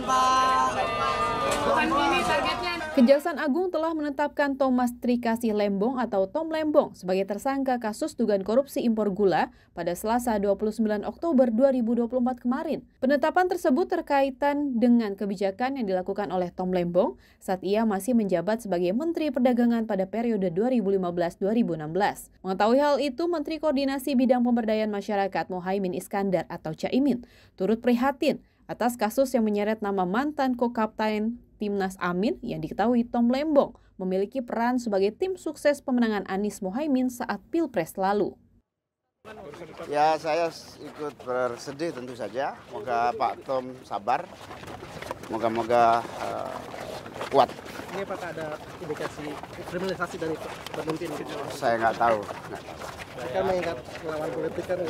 Pak. Kejaksaan Agung telah menetapkan Thomas Trikasi Lembong atau Tom Lembong sebagai tersangka kasus dugaan korupsi impor gula pada Selasa 29 Oktober 2024 kemarin. Penetapan tersebut terkaitan dengan kebijakan yang dilakukan oleh Tom Lembong saat ia masih menjabat sebagai Menteri Perdagangan pada periode 2015-2016. Mengetahui hal itu, Menteri Koordinasi Bidang Pemberdayaan Masyarakat Mohaimin Iskandar atau Caimin turut prihatin atas kasus yang menyeret nama mantan kokaptain Timnas Amin yang diketahui Tom Lembong memiliki peran sebagai tim sukses pemenangan Anies Mohaimin saat Pilpres lalu. Ya saya ikut bersedih tentu saja. Moga Pak Tom sabar. Moga-moga uh, kuat. Ini apakah ada indikasi kriminalisasi dari pemimpin? Saya nggak tahu. Saya Kan mengingat melawan politik kan